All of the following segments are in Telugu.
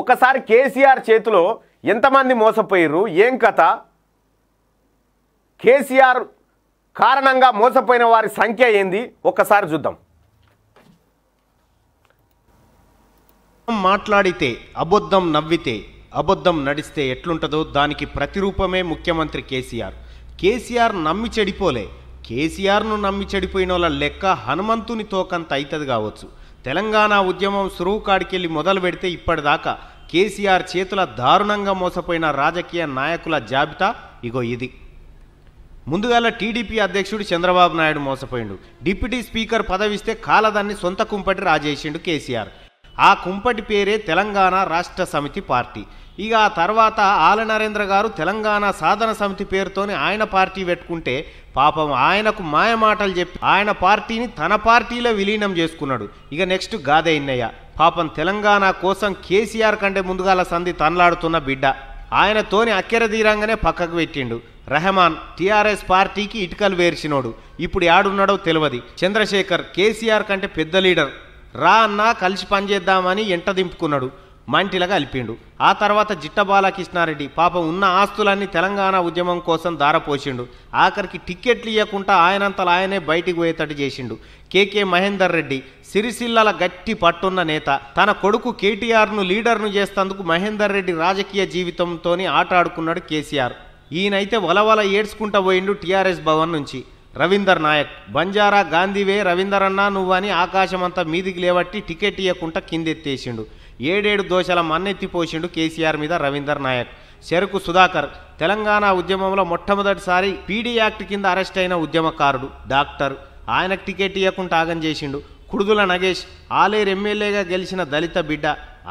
ఒక్కసారి కేసీఆర్ చేతిలో ఎంతమంది మోసపోయారు ఏం కథ కేసీఆర్ కారణంగా మోసపోయిన వారి సంఖ్య ఏంది ఒక్కసారి చూద్దాం మాట్లాడితే అబద్ధం నవ్వితే అబద్ధం నడిస్తే ఎట్లుంటుందో దానికి ప్రతిరూపమే ముఖ్యమంత్రి కేసీఆర్ కేసీఆర్ నమ్మి చెడిపోలే కేసీఆర్ను నమ్మి చెడిపోయిన వాళ్ళ లెక్క హనుమంతుని తోకంత అవుతుంది కావచ్చు తెలంగాణ ఉద్యమం సురువు కాడికెళ్ళి మొదలు పెడితే ఇప్పటిదాకా కేసీఆర్ చేతుల దారుణంగా మోసపోయిన రాజకీయ నాయకుల జాబితా ఇగో ఇది ముందుగాల టీడీపీ అధ్యక్షుడు చంద్రబాబు నాయుడు మోసపోయిండు డిప్యూటీ స్పీకర్ పదవిస్తే కాలదాన్ని సొంత కుంపటి రాజేసిండు కేసీఆర్ ఆ కుంపటి పేరే తెలంగాణ రాష్ట్ర సమితి పార్టీ ఇక ఆ తర్వాత ఆల నరేంద్ర గారు తెలంగాణ సాధన సమితి పేరుతోనే ఆయన పార్టీ పెట్టుకుంటే పాపం ఆయనకు మాయమాటలు చెప్పి ఆయన పార్టీని తన పార్టీలో విలీనం చేసుకున్నాడు ఇక నెక్స్ట్ గాదయ్యన్నయ్య పాపం తెలంగాణ కోసం కేసీఆర్ కంటే ముందుగాల సంధి తనలాడుతున్న బిడ్డ ఆయనతోని తీరంగానే పక్కకు పెట్టిండు రెహమాన్ టీఆర్ఎస్ పార్టీకి ఇటుకలు వేర్చినోడు ఇప్పుడు యాడున్నాడో తెలియదు చంద్రశేఖర్ కేసీఆర్ కంటే పెద్ద లీడర్ రా అన్నా కలిసి పనిచేద్దామని ఎంట దింపుకున్నాడు మంటిలగా అలిపిండు ఆ తర్వాత జిట్ట బాలకృష్ణారెడ్డి పాపం ఉన్న ఆస్తులన్నీ తెలంగాణ ఉద్యమం కోసం దారపోసిండు ఆఖరికి టిక్కెట్లు ఇవ్వకుండా ఆయనంతలు ఆయనే బయటికి పోయేటట్టు చేసిండు కేకే మహేందర్ రెడ్డి సిరిసిల్లల గట్టి పట్టున్న నేత తన కొడుకు కేటీఆర్ను లీడర్ను చేస్తందుకు మహేందర్ రెడ్డి రాజకీయ జీవితంతో ఆట ఆడుకున్నాడు కేసీఆర్ ఈయనైతే వలవల ఏడ్చుకుంటా పోయిండు టీఆర్ఎస్ భవన్ నుంచి రవీందర్ నాయక్ బంజారా గాంధీవే రవీందర్ అన్నా నువ్వని ఆకాశమంతా మీదికి లేవట్టి టికెట్ ఇవ్వకుండా కిందెత్తేసిండు ఏడేడు దోశల మన్నెత్తిపోసిండు కేసీఆర్ మీద రవీందర్ నాయక్ చెరుకు సుధాకర్ తెలంగాణ ఉద్యమంలో మొట్టమొదటిసారి పీడీ యాక్ట్ కింద అరెస్ట్ అయిన ఉద్యమకారుడు డాక్టర్ ఆయనకు టికెట్ ఇవ్వకుండా ఆగం చేసిండు కుడుదుల నగేష్ ఆలేరు ఎమ్మెల్యేగా గెలిచిన దళిత బిడ్డ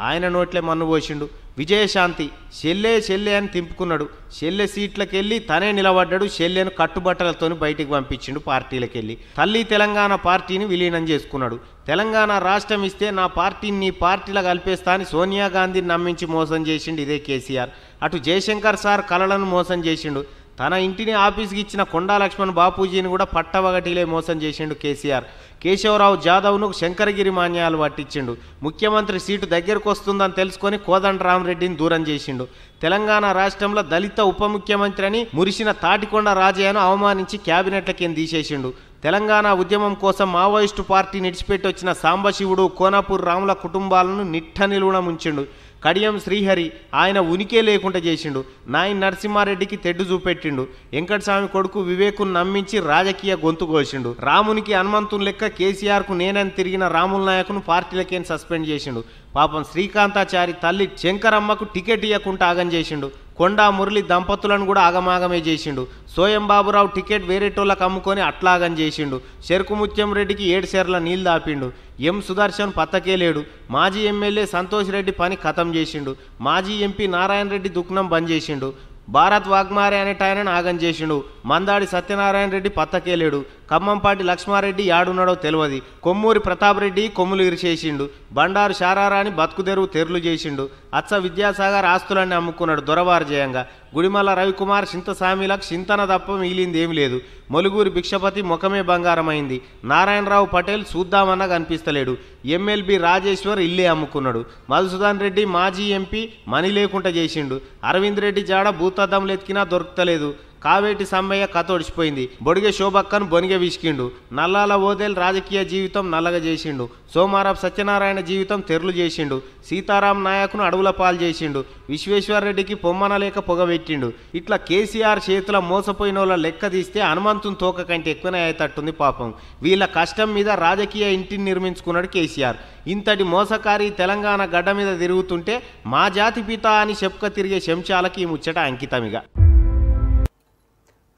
ఆయన నోట్లే మన్ను పోసిండు విజయశాంతి షెల్లే షెల్లే అని తింపుకున్నాడు షెల్లె సీట్లకెళ్ళి తనే నిలబడ్డాడు షెల్లెను కట్టుబట్టలతో బయటికి పంపించిండు పార్టీలకెళ్ళి తల్లి తెలంగాణ పార్టీని విలీనం చేసుకున్నాడు తెలంగాణ రాష్ట్రం ఇస్తే నా పార్టీని నీ పార్టీలో కలిపేస్తా అని సోనియా గాంధీని నమ్మించి మోసం చేసిండు ఇదే కేసీఆర్ అటు జయశంకర్ సార్ కళలను మోసం చేసిండు తన ఇంటిని ఆఫీస్కి ఇచ్చిన కొండా లక్ష్మణ్ బాపూజీని కూడా పట్టవగటిలే మోసం చేసిండు కేసీఆర్ కేశవరావు జాదవ్ను శంకరగిరి మాన్యాలు పట్టించిండు ముఖ్యమంత్రి సీటు దగ్గరకు వస్తుందని తెలుసుకొని కోదండరామరెడ్డిని దూరం చేసిండు తెలంగాణ రాష్ట్రంలో దళిత ఉప ముఖ్యమంత్రి అని మురిసిన తాటికొండ రాజయ్యను అవమానించి క్యాబినెట్ల కింద తీసేసిండు తెలంగాణ ఉద్యమం కోసం మావోయిస్టు పార్టీ నిడిచిపెట్టి వచ్చిన సాంబశివుడు కోనాపూర్ రాముల కుటుంబాలను నిట్ట నిలువున ఉంచిండు కడియం శ్రీహరి ఆయన ఉనికే లేకుండా చేసిండు నాయన నరసింహారెడ్డికి తెడ్డు చూపెట్టిండు వెంకటస్వామి కొడుకు వివేకును నమ్మించి రాజకీయ గొంతు కోసిండు రామునికి హనుమంతుని లెక్క కేసీఆర్కు నేనని తిరిగిన రాముల నాయకును పార్టీలకేం సస్పెండ్ చేసిండు పాపం శ్రీకాంతాచారి తల్లి శంకరమ్మకు టికెట్ ఇవ్వకుండా ఆగం చేసిండు కొండా మురళి దంపతులను కూడా ఆగమాగమే చేసిండు సోయం బాబురావు టికెట్ వేరేటోళ్ళకి అమ్ముకొని అట్లాగం చేసిండు చెరుకు ముత్యం రెడ్డికి ఏడు సేర్ల నీళ్ళు దాపిండు ఎం సుదర్శన్ పత్తకే లేడు మాజీ ఎమ్మెల్యే సంతోష్ రెడ్డి పని ఖతం చేసిండు మాజీ ఎంపీ నారాయణ రెడ్డి దుఃఖం బంద్ చేసిండు భారత్ వాగ్మారి అనే ఆయన నాగం చేసిండు మందాడి సత్యనారాయణ రెడ్డి పత్తకేలేడు ఖమ్మంపాటి లక్ష్మారెడ్డి యాడున్నాడో తెలియదు కొమ్మూరి ప్రతాప్ రెడ్డి కొమ్ములు ఇరిచేసిండు బండారు శారారాణి బతుకుదెరువు తెరులు చేసిండు అచ్చ విద్యాసాగర్ ఆస్తులన్నీ అమ్ముకున్నాడు జయంగా గుడిమల్ల రవికుమార్ సింతసామిలకు చింతన తప్ప మిగిలింది ఏం లేదు మొలుగూరి భిక్షపతి ముఖమే బంగారమైంది నారాయణరావు పటేల్ చూద్దామన్నా కనిపిస్తలేడు ఎమ్మెల్బి రాజేశ్వర్ ఇల్లే అమ్ముకున్నాడు మధుసూదన్ రెడ్డి మాజీ ఎంపీ మనీ లేకుండా చేసిండు అరవింద్ రెడ్డి జాడ బూత్ లేదు కినా దొరుకుతలేదు కావేటి సమ్మయ్య కథ ఒడిచిపోయింది బొడిగే శోభక్కను బొనిగే విసికిండు నల్లాల ఓదేల్ రాజకీయ జీవితం నల్లగా చేసిండు సోమారాబ్ సత్యనారాయణ జీవితం తెరలు చేసిండు సీతారాం నాయకును అడవుల పాలు చేసిండు విశ్వేశ్వరరెడ్డికి పొమ్మన లేక పొగబెట్టిండు ఇట్లా కేసీఆర్ చేతుల మోసపోయిన వాళ్ళ లెక్క తీస్తే హనుమంతుని తోక కంటే ఎక్కువనే అయ్యేటట్టుంది పాపం వీళ్ళ కష్టం మీద రాజకీయ ఇంటిని నిర్మించుకున్నాడు కేసీఆర్ ఇంతటి మోసకారి తెలంగాణ గడ్డ మీద తిరుగుతుంటే మా జాతి పిత అని చెప్పుక తిరిగే శంశాలకి ఈ ముచ్చట అంకితమిగా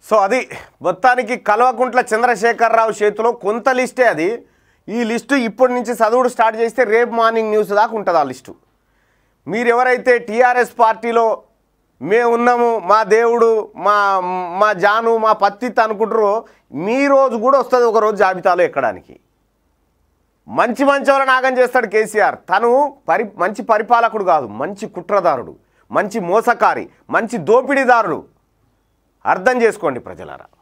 సో అది మొత్తానికి కల్వకుంట్ల చంద్రశేఖరరావు చేతిలో కొంత లిస్టే అది ఈ లిస్టు ఇప్పటి నుంచి చదువుడు స్టార్ట్ చేస్తే రేపు మార్నింగ్ న్యూస్ దాకా ఉంటుంది ఆ లిస్టు మీరు ఎవరైతే టీఆర్ఎస్ పార్టీలో మేమున్నాము మా దేవుడు మా మా జాను మా పత్తి అనుకుంటారో మీ రోజు కూడా వస్తుంది ఒకరోజు జాబితాలో ఎక్కడానికి మంచి మంచి వాళ్ళ నాగం చేస్తాడు కేసీఆర్ తను పరి మంచి పరిపాలకుడు కాదు మంచి కుట్రదారుడు మంచి మోసకారి మంచి దోపిడీదారుడు అర్థం చేసుకోండి ప్రజలారా